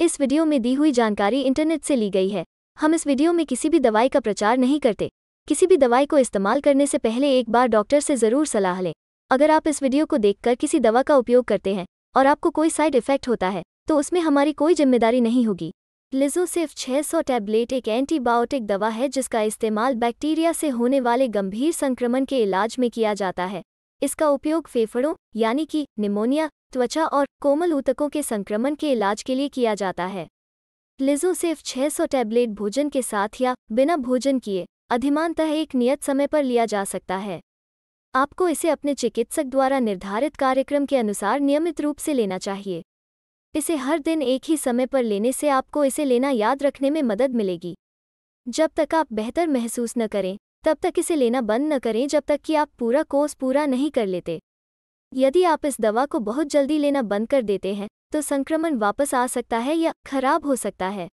इस वीडियो में दी हुई जानकारी इंटरनेट से ली गई है हम इस वीडियो में किसी भी दवाई का प्रचार नहीं करते किसी भी दवाई को इस्तेमाल करने से पहले एक बार डॉक्टर से ज़रूर सलाह लें अगर आप इस वीडियो को देखकर किसी दवा का उपयोग करते हैं और आपको कोई साइड इफेक्ट होता है तो उसमें हमारी कोई जिम्मेदारी नहीं होगी लिजो सिर्फ सौ टैबलेट एक एंटीबायोटिक दवा है जिसका इस्तेमाल बैक्टीरिया से होने वाले गंभीर संक्रमण के इलाज में किया जाता है इसका उपयोग फेफड़ों यानी कि निमोनिया त्वचा और कोमल ऊतकों के संक्रमण के इलाज के लिए किया जाता है लिजो सिर्फ 600 टैबलेट भोजन के साथ या बिना भोजन किए अधिमानतः एक नियत समय पर लिया जा सकता है आपको इसे अपने चिकित्सक द्वारा निर्धारित कार्यक्रम के अनुसार नियमित रूप से लेना चाहिए इसे हर दिन एक ही समय पर लेने से आपको इसे लेना याद रखने में मदद मिलेगी जब तक आप बेहतर महसूस न करें तब तक इसे लेना बंद न करें जब तक कि आप पूरा कोर्स पूरा नहीं कर लेते यदि आप इस दवा को बहुत जल्दी लेना बंद कर देते हैं तो संक्रमण वापस आ सकता है या खराब हो सकता है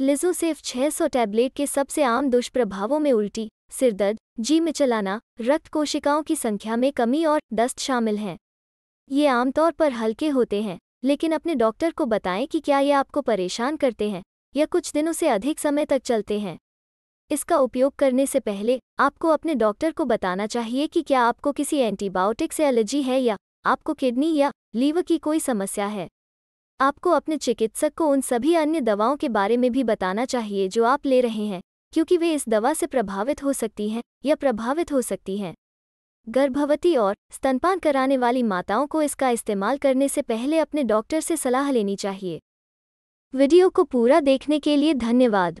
लिजो छह सौ टैबलेट के सबसे आम दुष्प्रभावों में उल्टी सिरदर्द जी मिचलाना रक्त कोशिकाओं की संख्या में कमी और दस्त शामिल हैं ये आमतौर पर हल्के होते हैं लेकिन अपने डॉक्टर को बताएं कि क्या ये आपको परेशान करते हैं या कुछ दिनों से अधिक समय तक चलते हैं इसका उपयोग करने से पहले आपको अपने डॉक्टर को बताना चाहिए कि क्या आपको किसी एंटीबायोटिक से एलर्जी है या आपको किडनी या लीवर की कोई समस्या है आपको अपने चिकित्सक को उन सभी अन्य दवाओं के बारे में भी बताना चाहिए जो आप ले रहे हैं क्योंकि वे इस दवा से प्रभावित हो सकती हैं या प्रभावित हो सकती हैं गर्भवती और स्तनपान कराने वाली माताओं को इसका इस्तेमाल करने से पहले अपने डॉक्टर से सलाह लेनी चाहिए वीडियो को पूरा देखने के लिए धन्यवाद